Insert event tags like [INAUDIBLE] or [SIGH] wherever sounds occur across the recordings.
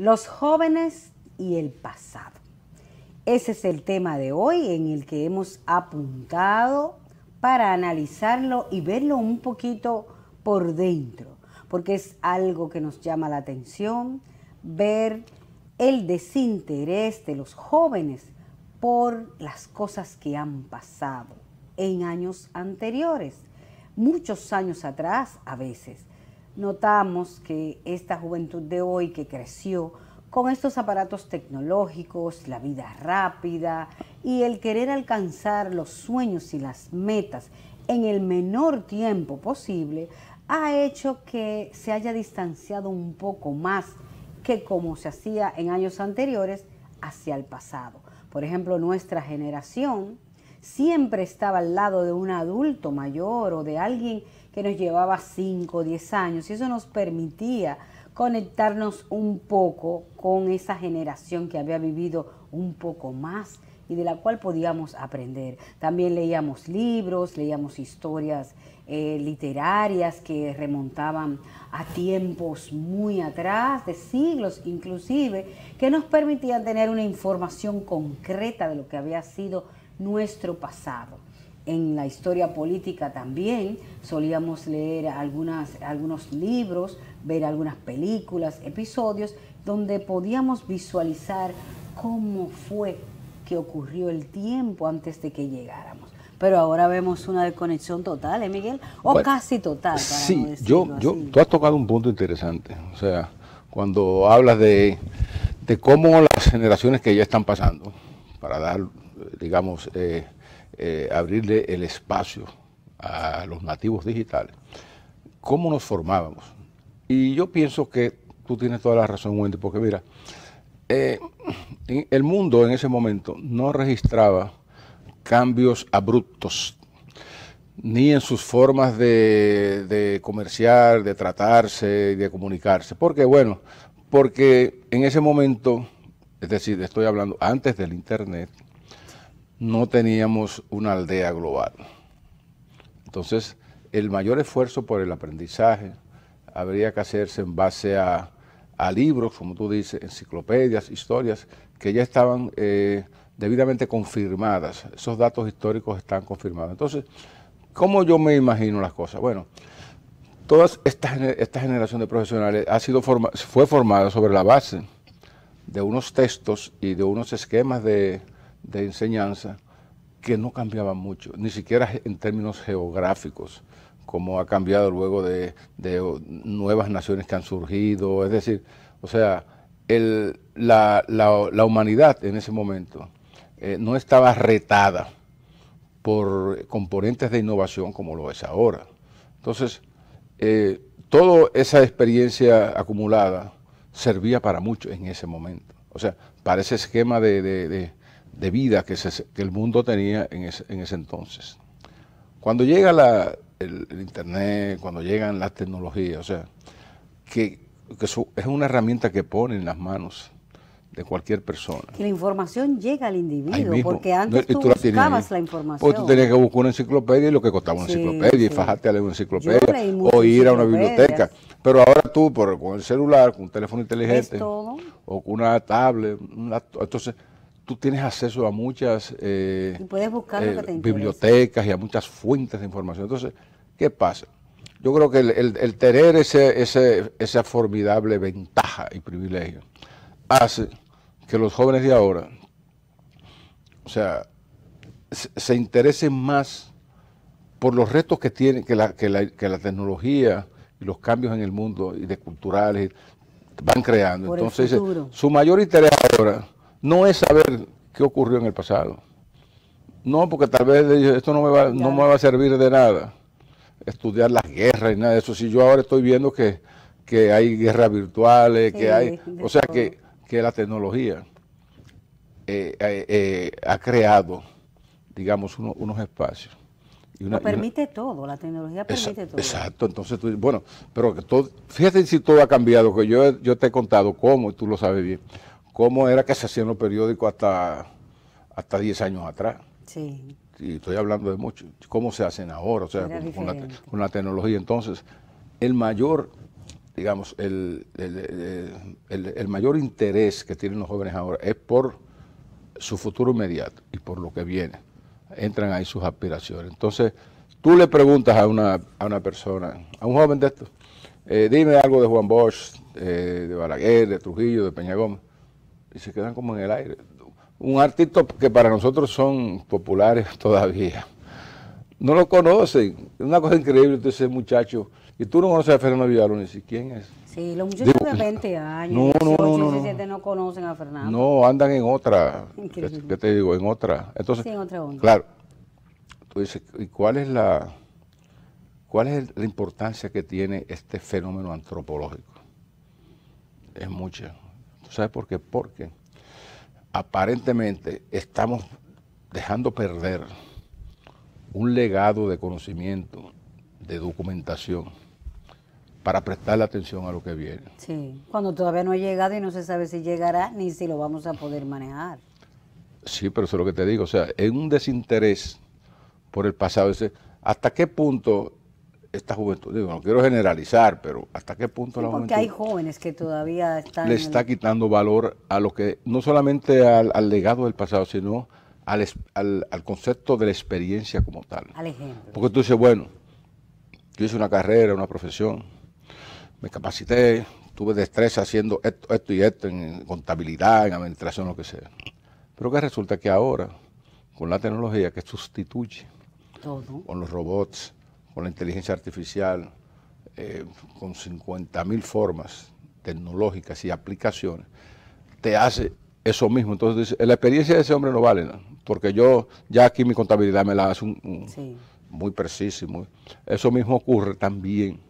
los jóvenes y el pasado. Ese es el tema de hoy en el que hemos apuntado para analizarlo y verlo un poquito por dentro, porque es algo que nos llama la atención, ver el desinterés de los jóvenes por las cosas que han pasado en años anteriores, muchos años atrás a veces notamos que esta juventud de hoy que creció con estos aparatos tecnológicos, la vida rápida y el querer alcanzar los sueños y las metas en el menor tiempo posible, ha hecho que se haya distanciado un poco más que como se hacía en años anteriores hacia el pasado. Por ejemplo, nuestra generación siempre estaba al lado de un adulto mayor o de alguien que nos llevaba 5 o 10 años y eso nos permitía conectarnos un poco con esa generación que había vivido un poco más y de la cual podíamos aprender. También leíamos libros, leíamos historias eh, literarias que remontaban a tiempos muy atrás, de siglos inclusive, que nos permitían tener una información concreta de lo que había sido nuestro pasado en la historia política también, solíamos leer algunas, algunos libros, ver algunas películas, episodios, donde podíamos visualizar cómo fue que ocurrió el tiempo antes de que llegáramos. Pero ahora vemos una desconexión total, ¿eh, Miguel? O casi total. Para sí, yo, yo, tú has tocado un punto interesante. O sea, cuando hablas de, de cómo las generaciones que ya están pasando, para dar, digamos, eh, eh, abrirle el espacio a los nativos digitales, cómo nos formábamos. Y yo pienso que tú tienes toda la razón, Wendy, porque mira, eh, el mundo en ese momento no registraba cambios abruptos, ni en sus formas de, de comerciar, de tratarse y de comunicarse. Porque, bueno, porque en ese momento, es decir, estoy hablando antes del Internet, no teníamos una aldea global. Entonces, el mayor esfuerzo por el aprendizaje habría que hacerse en base a, libros, como tú dices, enciclopedias, historias, que ya estaban eh, debidamente confirmadas. Esos datos históricos están confirmados. Entonces, ¿cómo yo me imagino las cosas? Bueno, toda esta, esta generación de profesionales ha sido fue formada sobre la base de unos textos y de unos esquemas de, de enseñanza que no cambiaba mucho, ni siquiera en términos geográficos, como ha cambiado luego de, de nuevas naciones que han surgido, es decir, o sea, la, humanidad en ese momento eh, no estaba retada por componentes de innovación como lo es ahora. Entonces, eh, toda esa experiencia acumulada servía para mucho en ese momento. O sea, para ese esquema de de vida que, el mundo tenía en ese, entonces. Cuando llega el, Internet, cuando llegan las tecnologías, o sea, que, es una herramienta que pone en las manos de cualquier persona. Que la información llega al individuo, porque antes buscabas la, información. o tú tenías que buscar una enciclopedia y lo que costaba una enciclopedia, y a leer una enciclopedia, o ir a una biblioteca. Pero ahora tú, con el celular, con un teléfono inteligente, o con una tablet, entonces tú tienes acceso a muchas eh, eh, bibliotecas y a muchas fuentes de información. Entonces, ¿qué pasa? Yo creo que el, tener ese, esa formidable ventaja y privilegio hace que los jóvenes de ahora, o sea, se, interesen más por los retos que tienen, que la, tecnología y los cambios en el mundo y de culturales van creando. Entonces, su mayor interés ahora no es saber qué ocurrió en el pasado. No, porque tal vez esto no me va, a servir de nada. Estudiar las guerras y nada de eso. Si yo ahora estoy viendo que, hay guerras virtuales, que hay... O sea, que, la tecnología eh, eh, eh, ha creado, digamos, unos espacios. Y permite todo, la tecnología permite todo. Exacto, entonces tú, bueno, pero todo, fíjate si todo ha cambiado, que yo, yo te he contado cómo, y tú lo sabes bien cómo era que se hacían los periódicos hasta, hasta 10 años atrás. Sí. Y estoy hablando de mucho, cómo se hacen ahora, o sea, con, la, tecnología. Entonces, el mayor, digamos, el, el, mayor interés que tienen los jóvenes ahora es por su futuro inmediato y por lo que viene. Entran ahí sus aspiraciones. Entonces, tú le preguntas a una, persona, a un joven de estos, eh, dime algo de Juan Bosch, eh, de Balaguer, de Trujillo, de Peña Gómez y se quedan como en el aire. Un artista que para nosotros son populares [LAUGHS] todavía. No lo conocen. Es una cosa increíble, ese muchacho. Y tú no conoces a Fernando Villalón, ¿y quién es? Sí, los muchachos de 20 años, no, 18, no, no, no conocen a Fernando. No, andan en otra. Increíble. ¿Qué te digo? En otra. Entonces, sí, en otra onda. Claro. Tú dices, ¿y cuál es la cuál es la importancia que tiene este fenómeno antropológico? Es mucha sabes por qué? Porque aparentemente estamos dejando perder un legado de conocimiento, de documentación, para prestarle atención a lo que viene. Sí, cuando todavía no ha llegado y no se sabe si llegará ni si lo vamos a poder manejar. Sí, pero eso es lo que te digo, o sea, es un desinterés por el pasado. ¿Hasta qué punto esta juventud, digo, no quiero generalizar, pero ¿hasta qué punto la Porque hay jóvenes que todavía están. Le está quitando valor a lo que, no solamente al, legado del pasado, sino al, concepto de la experiencia como tal. Al ejemplo. Porque tú dices, bueno, yo hice una carrera, una profesión, me capacité, tuve destreza haciendo esto, esto y esto en, contabilidad, en administración, lo que sea. Pero que resulta que ahora, con la tecnología que sustituye, Todo. con los robots, con la inteligencia artificial, eh, con 50.000 formas tecnológicas y aplicaciones, te hace eso mismo. Entonces, la experiencia de ese hombre no vale, ¿no? porque yo ya aquí mi contabilidad me la hace un, muy precisa. eso mismo ocurre también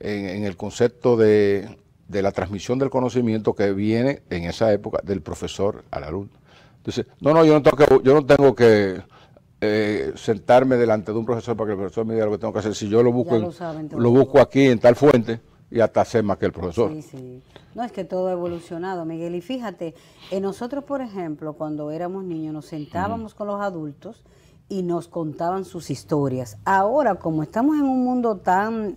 en, el concepto de, la transmisión del conocimiento que viene en esa época del profesor al alumno. Entonces, no, no, yo no tengo yo no tengo que eh, sentarme delante de un profesor para que el profesor me diga lo que tengo que hacer. Si yo lo busco, lo, busco aquí en tal fuente y hasta sé más que el profesor. No, es que todo ha evolucionado, Miguel. Y fíjate, eh, nosotros, por ejemplo, cuando éramos niños nos sentábamos con los adultos y nos contaban sus historias. Ahora, como estamos en un mundo tan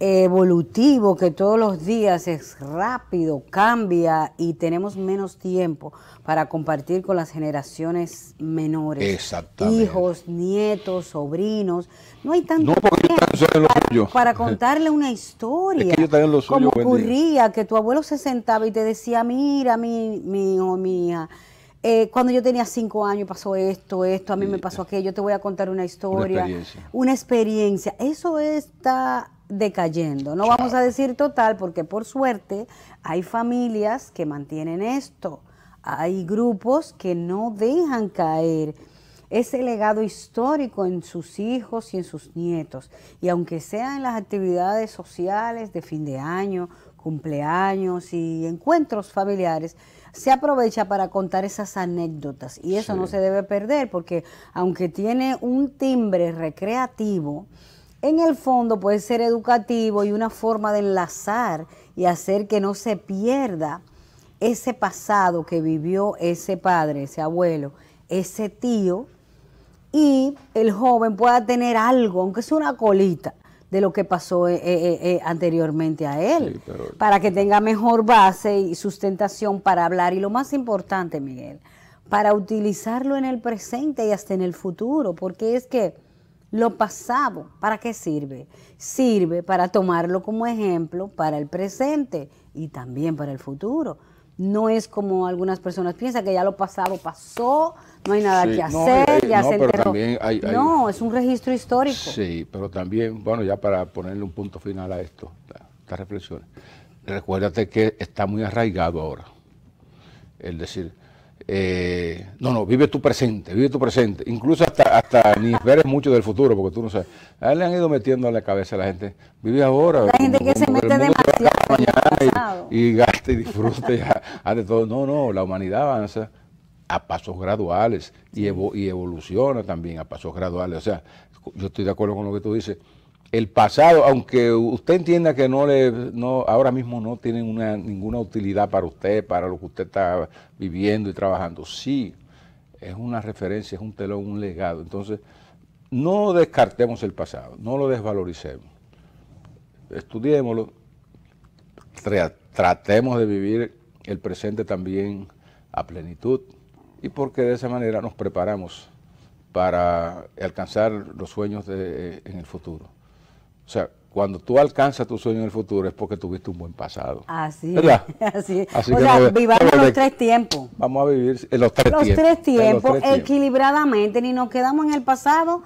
evolutivo, que todos los días es rápido, cambia y tenemos menos tiempo para compartir con las generaciones menores, hijos, nietos, sobrinos. No hay tanto no, tiempo para, contarle una historia. Es yo también lo suyo, ocurría que tu abuelo se sentaba y te decía, mira, mi, mi hijo, mi eh, cuando yo tenía cinco años pasó esto, esto, a mí me pasó aquello, yo te voy a contar una historia, Una experiencia. Eso está decayendo. No vamos a decir total porque por suerte hay familias que mantienen esto, hay grupos que no dejan caer ese legado histórico en sus hijos y en sus nietos. Y aunque sea en las actividades sociales de fin de año, cumpleaños y encuentros familiares, se aprovecha para contar esas anécdotas y eso no se debe perder porque aunque tiene un timbre recreativo, en el fondo puede ser educativo y una forma de enlazar y hacer que no se pierda ese pasado que vivió ese padre, ese abuelo, ese tío, y el joven pueda tener algo, aunque sea una colita, de lo que pasó eh, eh, eh, anteriormente a él, para que tenga mejor base y sustentación para hablar. Y lo más importante, Miguel, para utilizarlo en el presente y hasta en el futuro, porque es que lo pasado, ¿para qué sirve? Sirve para tomarlo como ejemplo para el presente y también para el futuro. No es como algunas personas piensan que ya lo pasado pasó, no hay nada que hacer, eh, eh, ya no, se no, es un registro histórico. Sí, pero también, bueno, ya para ponerle un punto final a esto, a estas reflexiones, recuérdate que está muy arraigado ahora. Es decir, eh, no, no, vive tu presente, vive tu presente. Incluso hasta, hasta [LAUGHS] ni esperes mucho del futuro, porque tú no sabes. le han ido metiendo a la cabeza a la gente. Vive ahora. La gente que se mete demasiado. Y, y gasta y disfruta y [LAUGHS] hace todo. No, no, la humanidad avanza a pasos graduales y, y evoluciona también a pasos graduales. O sea, yo estoy de acuerdo con lo que tú dices el pasado, aunque usted entienda que no le, no, ahora mismo no tiene ninguna utilidad para usted, para lo que usted está viviendo y trabajando, sí, es una referencia, es un telón, un legado. Entonces, no descartemos el pasado, no lo desvaloricemos, estudiémoslo, tratemos de vivir el presente también a plenitud y porque de esa manera nos preparamos para alcanzar los sueños en el futuro. O sea, cuando tú alcanzas tu sueño en el futuro es porque tuviste un buen pasado. Así es. [LAUGHS] Así, o sea, vivamos los tres tiempos. Vamos a vivir los tres tiempos. los tres tiempos, equilibradamente. Ni nos quedamos en el pasado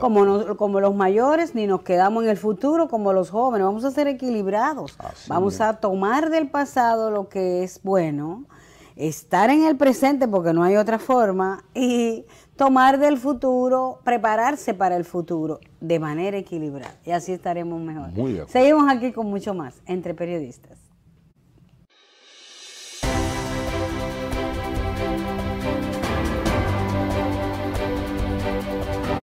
Como, como los mayores, ni nos quedamos en el futuro como los jóvenes. Vamos a ser equilibrados. vamos a tomar del pasado lo que es bueno estar en el presente porque no hay otra forma y tomar del futuro, prepararse para el futuro de manera equilibrada. Y así estaremos mejor. Seguimos aquí con mucho más entre periodistas.